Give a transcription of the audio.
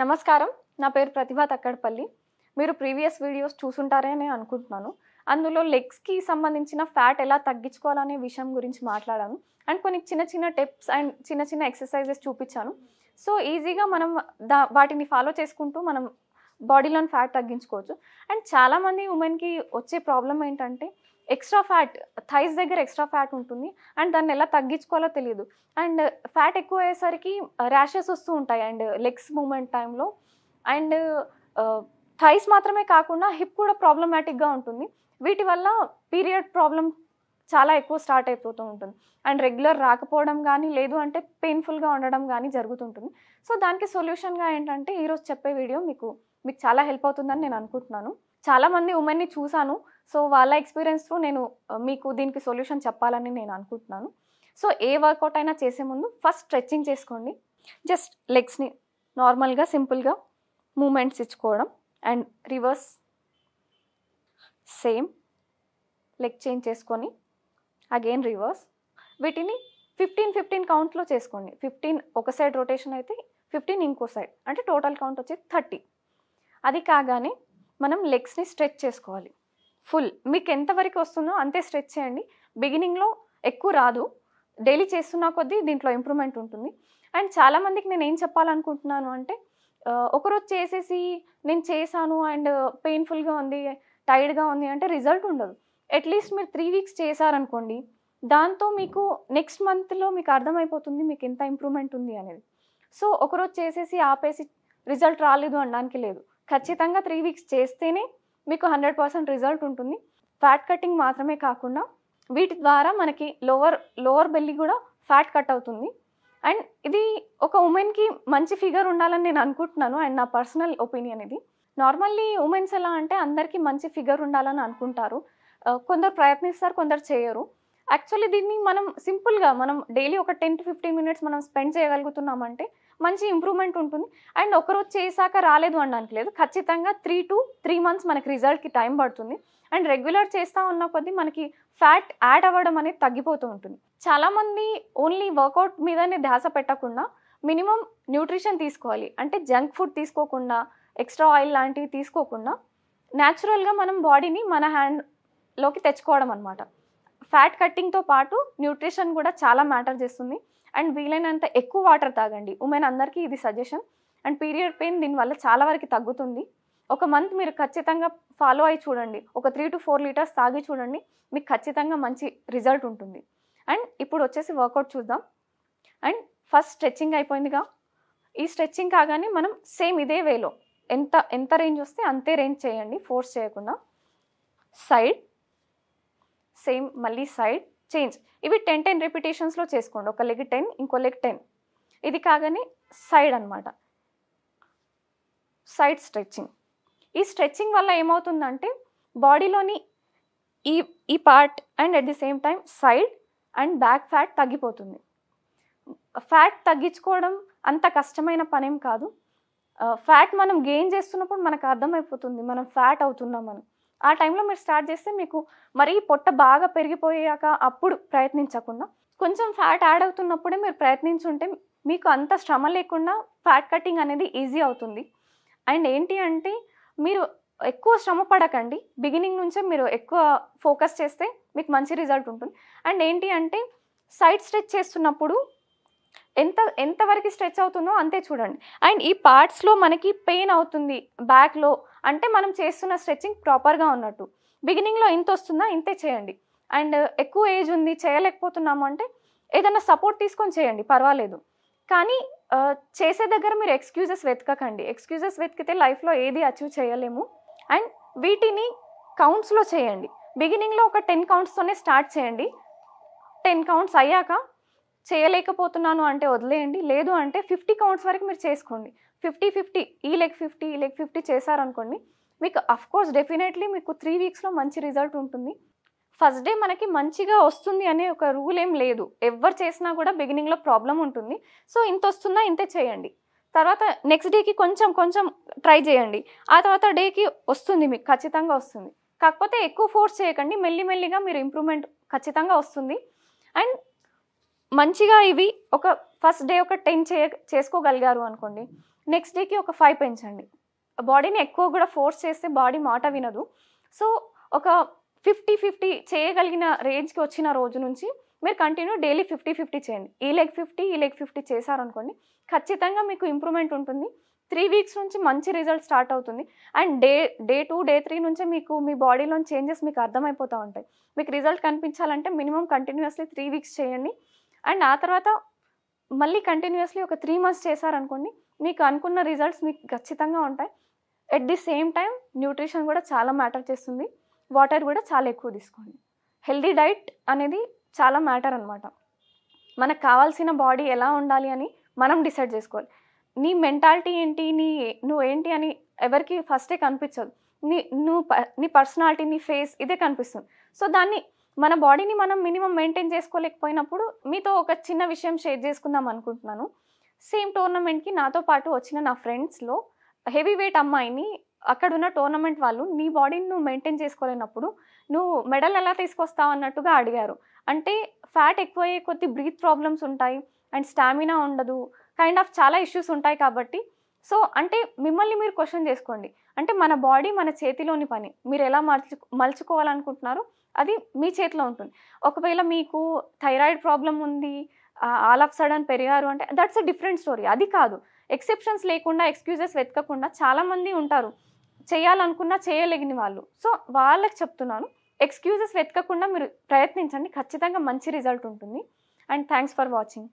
నమస్కారం నా పేరు ప్రతిభ తక్కడపల్లి మీరు ప్రీవియస్ వీడియోస్ చూసుంటారని అనుకుంటున్నాను అందులో లెగ్స్కి సంబంధించిన ఫ్యాట్ ఎలా తగ్గించుకోవాలనే విషయం గురించి మాట్లాడాను అండ్ కొన్ని చిన్న చిన్న టిప్స్ అండ్ చిన్న చిన్న ఎక్సర్సైజెస్ చూపించాను సో ఈజీగా మనం దా వాటిని ఫాలో చేసుకుంటూ మనం బాడీలోని ఫ్యాట్ తగ్గించుకోవచ్చు అండ్ చాలామంది ఉమెన్కి వచ్చే ప్రాబ్లం ఏంటంటే ఎక్స్ట్రా ఫ్యాట్ థైస్ దగ్గర ఎక్స్ట్రా ఫ్యాట్ ఉంటుంది అండ్ దాన్ని ఎలా తగ్గించుకోవాలో తెలియదు అండ్ ఫ్యాట్ ఎక్కువ అయ్యేసరికి ర్యాషెస్ వస్తూ ఉంటాయి అండ్ లెగ్స్ మూమెంట్ టైంలో అండ్ థైస్ మాత్రమే కాకుండా హిప్ కూడా ప్రాబ్లమాటిక్గా ఉంటుంది వీటి వల్ల పీరియడ్ ప్రాబ్లం చాలా ఎక్కువ స్టార్ట్ అయిపోతూ ఉంటుంది అండ్ రెగ్యులర్ రాకపోవడం కానీ లేదు అంటే పెయిన్ఫుల్గా ఉండడం కానీ జరుగుతుంటుంది సో దానికి సొల్యూషన్గా ఏంటంటే ఈరోజు చెప్పే వీడియో మీకు మీకు చాలా హెల్ప్ అవుతుందని నేను అనుకుంటున్నాను చాలామంది ఉమెన్ని చూశాను సో వాళ్ళ ఎక్స్పీరియన్స్ త్రూ నేను మీకు దీనికి సొల్యూషన్ చెప్పాలని నేను అనుకుంటున్నాను సో ఏ వర్కౌట్ అయినా చేసే ముందు ఫస్ట్ స్ట్రెచ్చింగ్ చేసుకోండి జస్ట్ లెగ్స్ని నార్మల్గా సింపుల్గా మూమెంట్స్ ఇచ్చుకోవడం and reverse same leg change చేసుకొని అగైన్ రివర్స్ వీటిని ఫిఫ్టీన్ ఫిఫ్టీన్ కౌంట్లో చేసుకోండి ఫిఫ్టీన్ ఒక సైడ్ రొటేషన్ అయితే ఫిఫ్టీన్ ఇంకో సైడ్ అంటే టోటల్ కౌంట్ వచ్చేది థర్టీ అది కాగానే మనం లెగ్స్ని స్ట్రెచ్ చేసుకోవాలి ఫుల్ మీకు ఎంతవరకు వస్తుందో అంతే స్ట్రెచ్ చేయండి బిగినింగ్లో ఎక్కువ రాదు డైలీ చేస్తున్నా కొద్దీ దీంట్లో ఇంప్రూవ్మెంట్ ఉంటుంది అండ్ చాలామందికి నేను ఏం చెప్పాలనుకుంటున్నాను అంటే ఒకరోజు చేసేసి నేను చేశాను అండ్ పెయిన్ఫుల్గా ఉంది టైర్డ్గా ఉంది అంటే రిజల్ట్ ఉండదు అట్లీస్ట్ మీరు త్రీ వీక్స్ చేశారనుకోండి దాంతో మీకు నెక్స్ట్ మంత్లో మీకు అర్థమైపోతుంది మీకు ఎంత ఇంప్రూవ్మెంట్ ఉంది అనేది సో ఒకరోజు చేసేసి ఆపేసి రిజల్ట్ రాలేదు అనడానికి లేదు ఖచ్చితంగా త్రీ వీక్స్ చేస్తేనే మీకు హండ్రెడ్ పర్సెంట్ రిజల్ట్ ఉంటుంది ఫ్యాట్ కటింగ్ మాత్రమే కాకుండా వీటి ద్వారా మనకి లోవర్ లోవర్ బెల్లి కూడా ఫ్యాట్ కట్ అవుతుంది అండ్ ఇది ఒక ఉమెన్కి మంచి ఫిగర్ ఉండాలని నేను అనుకుంటున్నాను అండ్ నా పర్సనల్ ఒపీనియన్ ఇది నార్మల్లీ ఉమెన్స్ ఎలా అంటే అందరికీ మంచి ఫిగర్ ఉండాలని అనుకుంటారు కొందరు ప్రయత్నిస్తారు కొందరు చేయరు యాక్చువల్లీ దీన్ని మనం సింపుల్గా మనం డైలీ ఒక టెన్ టు ఫిఫ్టీన్ మినిట్స్ మనం స్పెండ్ చేయగలుగుతున్నామంటే మంచి ఇంప్రూవ్మెంట్ ఉంటుంది అండ్ ఒకరోజు చేశాక రాలేదు అనడానికి లేదు ఖచ్చితంగా త్రీ టు త్రీ మంత్స్ మనకి రిజల్ట్కి టైం పడుతుంది అండ్ రెగ్యులర్ చేస్తూ ఉన్న కొద్దీ మనకి ఫ్యాట్ యాడ్ అవ్వడం అనేది తగ్గిపోతూ ఉంటుంది చాలామంది ఓన్లీ వర్కౌట్ మీదనే ధ్యాస పెట్టకుండా మినిమం న్యూట్రిషన్ తీసుకోవాలి అంటే జంక్ ఫుడ్ తీసుకోకుండా ఎక్స్ట్రా ఆయిల్ లాంటివి తీసుకోకుండా న్యాచురల్గా మనం బాడీని మన హ్యాండ్లోకి తెచ్చుకోవడం అనమాట ఫ్యాట్ కట్టింగ్తో పాటు న్యూట్రిషన్ కూడా చాలా మ్యాటర్ చేస్తుంది అండ్ వీలైనంత ఎక్కువ వాటర్ తాగండి ఉమెన్ అందరికీ ఇది సజెషన్ అండ్ పీరియడ్ పెయిన్ దీనివల్ల చాలా వరకు తగ్గుతుంది ఒక మంత్ మీరు ఖచ్చితంగా ఫాలో అయి చూడండి ఒక త్రీ టు ఫోర్ లీటర్స్ తాగి చూడండి మీకు ఖచ్చితంగా మంచి రిజల్ట్ ఉంటుంది అండ్ ఇప్పుడు వచ్చేసి వర్కౌట్ చూద్దాం అండ్ ఫస్ట్ స్ట్రెచ్చింగ్ అయిపోయిందిగా ఈ స్ట్రెచ్చింగ్ కాగానే మనం సేమ్ ఇదే వేలో ఎంత ఎంత రేంజ్ వస్తే అంతే రేంజ్ చేయండి ఫోర్స్ చేయకుండా సైడ్ సేమ్ మళ్ళీ సైడ్ చేంజ్ ఇవి టెన్ టెన్ రిపిటేషన్స్లో చేసుకోండి ఒక లెగ్ టెన్ ఇంకో లెగ్ టెన్ ఇది కాగానే సైడ్ అనమాట సైడ్ స్ట్రెచ్చింగ్ ఈ స్ట్రెచ్చింగ్ వల్ల ఏమవుతుందంటే బాడీలోని ఈ ఈ part and at the same time side and back fat తగ్గిపోతుంది ఫ్యాట్ తగ్గించుకోవడం అంత కష్టమైన పనేం కాదు ఫ్యాట్ మనం గెయిన్ చేస్తున్నప్పుడు మనకు అర్థమైపోతుంది మనం ఫ్యాట్ అవుతున్నామని ఆ టైంలో మీరు స్టార్ట్ చేస్తే మీకు మరీ పొట్ట బాగా పెరిగిపోయాక అప్పుడు ప్రయత్నించకుండా కొంచెం ఫ్యాట్ యాడ్ అవుతున్నప్పుడే మీరు ప్రయత్నించుంటే మీకు అంత శ్రమ లేకుండా ఫ్యాట్ కటింగ్ అనేది ఈజీ అవుతుంది అండ్ ఏంటి అంటే మీరు ఎక్కువ శ్రమ పడకండి బిగినింగ్ నుంచే మీరు ఎక్కువ ఫోకస్ చేస్తే మీకు మంచి రిజల్ట్ ఉంటుంది అండ్ ఏంటి అంటే సైడ్ స్ట్రెచ్ చేస్తున్నప్పుడు ఎంత ఎంతవరకు స్ట్రెచ్ అవుతుందో అంతే చూడండి అండ్ ఈ పార్ట్స్లో మనకి పెయిన్ అవుతుంది బ్యాక్లో అంటే మనం చేస్తున్న స్ట్రెచ్చింగ్ ప్రాపర్గా ఉన్నట్టు బిగినింగ్లో ఇంత వస్తుందా ఇంతే చేయండి అండ్ ఎక్కువ ఏజ్ ఉంది చేయలేకపోతున్నాము అంటే ఏదైనా సపోర్ట్ తీసుకొని చేయండి పర్వాలేదు కానీ చేసే దగ్గర మీరు ఎక్స్క్యూజెస్ వెతకకండి ఎక్స్క్యూజెస్ వెతికితే లైఫ్లో ఏది అచీవ్ చేయలేము అండ్ వీటిని కౌంట్స్లో చేయండి బిగినింగ్లో ఒక టెన్ కౌంట్స్తోనే స్టార్ట్ చేయండి టెన్ కౌంట్స్ అయ్యాక చేయలేకపోతున్నాను అంటే వదిలేయండి లేదు అంటే ఫిఫ్టీ కౌంట్స్ వరకు మీరు చేసుకోండి ఫిఫ్టీ ఫిఫ్టీ ఈ లెగ్ ఫిఫ్టీ ఈ లెగ్ ఫిఫ్టీ చేశారనుకోండి మీకు అఫ్కోర్స్ డెఫినెట్లీ మీకు త్రీ వీక్స్లో మంచి రిజల్ట్ ఉంటుంది ఫస్ట్ డే మనకి మంచిగా వస్తుంది అనే ఒక రూల్ ఏం లేదు ఎవరు చేసినా కూడా బిగినింగ్లో ప్రాబ్లం ఉంటుంది సో ఇంత వస్తుందా ఇంతే చేయండి తర్వాత నెక్స్ట్ డేకి కొంచెం కొంచెం ట్రై చేయండి ఆ తర్వాత డేకి వస్తుంది మీకు ఖచ్చితంగా వస్తుంది కాకపోతే ఎక్కువ ఫోర్స్ చేయకండి మెల్లిమెల్లిగా మీరు ఇంప్రూవ్మెంట్ ఖచ్చితంగా వస్తుంది అండ్ మంచిగా ఇవి ఒక ఫస్ట్ డే ఒక టెన్ చే చేసుకోగలిగారు అనుకోండి నెక్స్ట్ డేకి ఒక ఫైవ్ పెంచండి బాడీని ఎక్కువ కూడా ఫోర్స్ చేస్తే బాడీ మాట వినదు సో ఒక ఫిఫ్టీ ఫిఫ్టీ చేయగలిగిన రేంజ్కి వచ్చిన రోజు నుంచి మీరు కంటిన్యూ డైలీ ఫిఫ్టీ ఫిఫ్టీ చేయండి ఈ లెగ్ ఫిఫ్టీ ఈ లెగ్ ఫిఫ్టీ చేశారనుకోండి ఖచ్చితంగా మీకు ఇంప్రూవ్మెంట్ ఉంటుంది త్రీ వీక్స్ నుంచి మంచి రిజల్ట్ స్టార్ట్ అవుతుంది and day day two day three నుంచి మీకు మీ బాడీలోని చేంజెస్ మీకు అర్థమైపోతూ ఉంటాయి మీకు రిజల్ట్ కనిపించాలంటే మినిమం కంటిన్యూస్లీ త్రీ వీక్స్ చేయండి అండ్ ఆ తర్వాత మళ్ళీ కంటిన్యూస్లీ ఒక త్రీ మంత్స్ చేశారనుకోండి మీకు అనుకున్న రిజల్ట్స్ మీకు ఖచ్చితంగా ఉంటాయి at the same time nutrition కూడా చాలా మ్యాటర్ చేస్తుంది వాటర్ కూడా చాలా ఎక్కువ తీసుకోండి హెల్దీ డైట్ అనేది చాలా మ్యాటర్ అనమాట మనకు కావాల్సిన బాడీ ఎలా ఉండాలి అని మనం డిసైడ్ చేసుకోవాలి నీ మెంటాలిటీ ఏంటి నీ నువ్వు ఏంటి అని ఎవరికి ఫస్టే కనిపించదు నీ నువ్వు నీ పర్సనాలిటీ నీ ఫేస్ ఇదే కనిపిస్తుంది సో దాన్ని మన బాడీని మనం మినిమం మెయింటైన్ చేసుకోలేకపోయినప్పుడు మీతో ఒక చిన్న విషయం షేర్ చేసుకుందాం అనుకుంటున్నాను సేమ్ టోర్నమెంట్కి నాతో పాటు వచ్చిన నా ఫ్రెండ్స్లో హెవీ వెయిట్ అమ్మాయిని అక్కడున్న టోర్నమెంట్ వాళ్ళు నీ బాడీని నువ్వు మెయింటైన్ చేసుకోలేనప్పుడు నువ్వు మెడల్ ఎలా తీసుకొస్తావు అన్నట్టుగా అడిగారు అంటే ఫ్యాట్ ఎక్కువయ్యే కొద్ది బ్రీత్ ప్రాబ్లమ్స్ ఉంటాయి అండ్ స్టామినా ఉండదు కైండ్ ఆఫ్ చాలా ఇష్యూస్ ఉంటాయి కాబట్టి సో అంటే మిమ్మల్ని మీరు క్వశ్చన్ చేసుకోండి అంటే మన బాడీ మన చేతిలోని పని మీరు ఎలా మలుచు మలుచుకోవాలనుకుంటున్నారు అది మీ చేతిలో ఉంటుంది ఒకవేళ మీకు థైరాయిడ్ ప్రాబ్లం ఉంది ఆల్ ఆఫ్ సడన్ పెరిగారు అంటే దట్స్ అ డిఫరెంట్ స్టోరీ అది కాదు ఎక్సెప్షన్స్ లేకుండా ఎక్స్క్యూజెస్ వెతకకుండా చాలామంది ఉంటారు చేయాలనుకున్నా చేయలేని వాళ్ళు సో వాళ్ళకి చెప్తున్నాను ఎక్స్క్యూజెస్ వెతకకుండా మీరు ప్రయత్నించండి ఖచ్చితంగా మంచి రిజల్ట్ ఉంటుంది అండ్ థ్యాంక్స్ ఫర్ వాచింగ్